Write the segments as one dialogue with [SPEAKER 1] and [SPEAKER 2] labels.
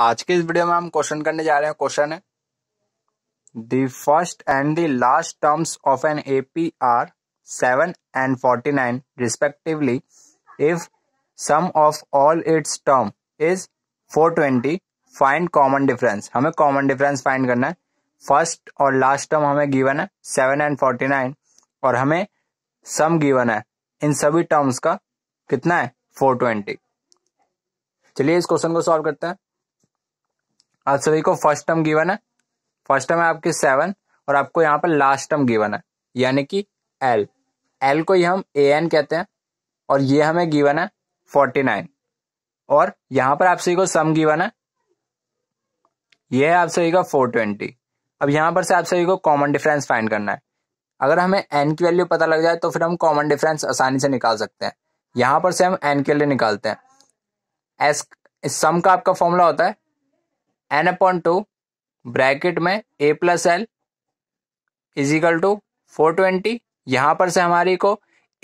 [SPEAKER 1] आज के इस वीडियो में हम क्वेश्चन करने जा रहे हैं क्वेश्चन है the first and the last terms of an AP are seven and forty nine respectively if sum of all its term is four twenty find common difference हमें कॉमन डिफरेंस फाइंड करना है first और last term हमें given है seven and forty nine और हमें सम given है इन सभी टर्म्स का कितना है फोर ट्वेंटी चलिए इस क्वेश्चन को सॉल्व करते हैं आप सभी को फर्स्ट टर्म गिवन है फर्स्ट टर्म है आपकी सेवन और आपको यहाँ पर लास्ट टर्म गिवन है यानी कि एल एल को ही हम ए एन कहते हैं और ये हमें गिवन है फोर्टी नाइन और यहाँ पर आप सभी को सम गिवन है ये है आप सभी का फोर ट्वेंटी अब यहाँ पर से आप सभी को कॉमन डिफरेंस फाइंड करना है अगर हमें एन की वैल्यू पता लग जाए तो फिर हम कॉमन डिफरेंस आसानी से निकाल सकते हैं यहाँ पर से हम एन के लिए निकालते हैं एस सम का आपका फॉर्मूला होता है एन अपॉन टू ब्रैकेट में a plus l is equal to four twenty यहां पर से हमारी को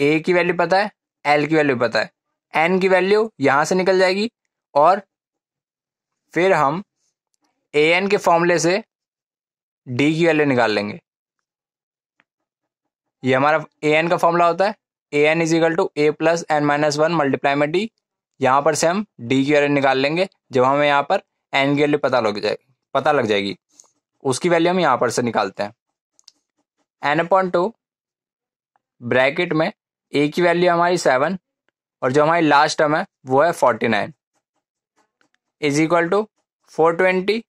[SPEAKER 1] ए की वैल्यू पता है एल की वैल्यू पता है एन की वैल्यू यहां से निकल जाएगी और फिर हम ए एन के फॉर्मूले से डी की वैल्यू निकाल लेंगे ये हमारा ए एन का फॉर्मूला होता है a n is equal to a plus n minus one multiply में डी यहां पर से हम डी की वैल्यू निकाल लेंगे जब हमें यहां पर की वैल्यू पता लग जाएगी पता लग जाएगी उसकी वैल्यू हम यहाँ पर से निकालते हैं एन अपॉइंट टू ब्रैकेट में ए की वैल्यू हमारी सेवन और जो हमारी लास्ट टर्म है वो है forty nine is equal to four twenty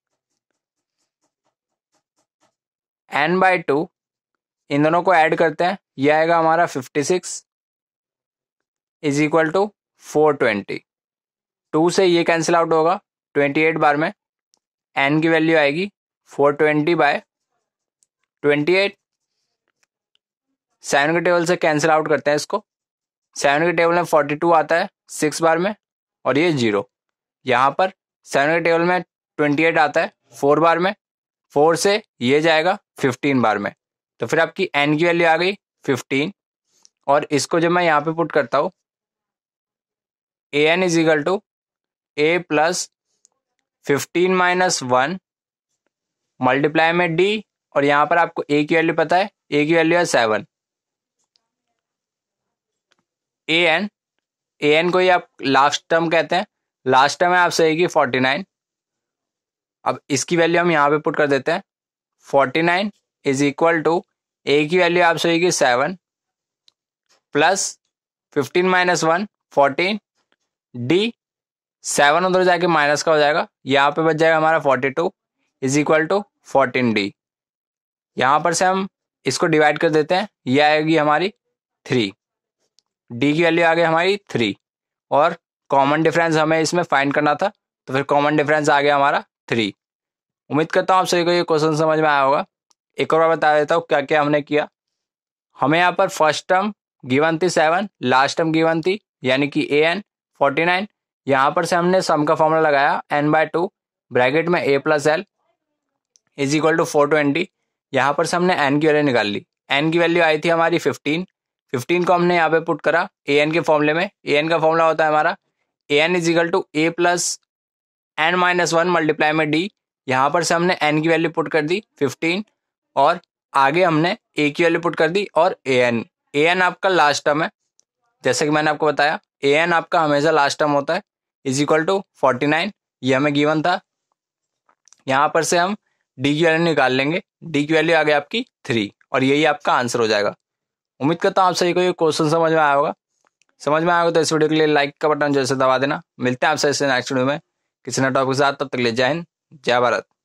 [SPEAKER 1] n by two इन दोनों को ऐड करते हैं यह आएगा हमारा fifty six is equal to four twenty two से ये कैंसिल आउट होगा ट्वेंटी एट बार में एन की वैल्यू आएगी four twenty by twenty eight seven के टेबल से कैंसिल आउट करते हैं इसको सेवन के टेबल में फोर्टी टू आता है सिक्स बार में और ये जीरो यहाँ पर सेवन के टेबल में ट्वेंटी एट आता है फोर बार में फोर से ये जाएगा फिफ्टीन बार में तो फिर आपकी एन की वैल्यू आ गई फिफ्टीन और इसको जब मैं यहाँ पे पुट करता हूँ a n is equal to a plus fifteen minus one multiply में डी और यहां पर आपको ए की वैल्यू पता है ए की वैल्यू है seven a n a n को ही आप लास्ट टर्म कहते हैं लास्ट टर्म है आपसे आएगी फोर्टी नाइन अब इसकी वैल्यू हम यहां पे पुट कर देते हैं forty nine is equal to a की वैल्यू आपसे आएगी seven plus fifteen minus one fourteen d seven उधर जाके माइनस का हो जाएगा यहाँ पे बच जाएगा हमारा forty two is equal to fourteen d यहाँ पर से हम इसको डिवाइड कर देते हैं ये आएगी हमारी थ्री डी की वैल्यू आ गई हमारी थ्री और कॉमन डिफरेंस हमें इसमें फाइंड करना था तो फिर कॉमन डिफरेंस आ गया हमारा थ्री उम्मीद करता हूँ आप सभी को ये क्वेश्चन समझ में आया होगा एक और बार बता देता हूँ क्या क्या हमने किया हमें यहाँ पर फर्स्ट टर्म गिवन थी सेवन लास्ट टर्म गिवन थी यानी कि ए एन फोर्टी नाइन यहां पर से हमने सम का फॉर्मूला लगाया एन बाय टू ब्रैकेट में a plus l is equal to four twenty यहां पर से हमने एन की वैल्यू निकाल ली एन की वैल्यू आई थी हमारी फिफ्टीन फिफ्टीन को हमने यहाँ पे पुट करा ए एन के फॉर्मूले में ए एन का फॉर्मूला होता है हमारा a n is equal to a plus n minus one multiply में डी यहाँ पर से हमने एन की वैल्यू पुट कर दी फिफ्टीन और आगे हमने ए की वैल्यू पुट कर दी और ए एन ए एन आपका लास्ट टर्म है जैसे कि मैंने आपको बताया ए एन आपका हमेशा लास्ट टर्म होता है is equal to forty nine ये हमें गिवन था यहाँ पर से हम डी की वैल्यू निकाल लेंगे डी की वैल्यू आ गई आपकी थ्री और यही आपका आंसर हो जाएगा उम्मीद करता हूँ आप सभी को ये क्वेश्चन समझ में आया होगा समझ में आएगा तो इस वीडियो के लिए लाइक का बटन जैसे दबा देना मिलते हैं आपसे इस नेक्स्ट वीडियो में किसी ना टॉपिक के साथ तब तक ले जय हिंद जय भारत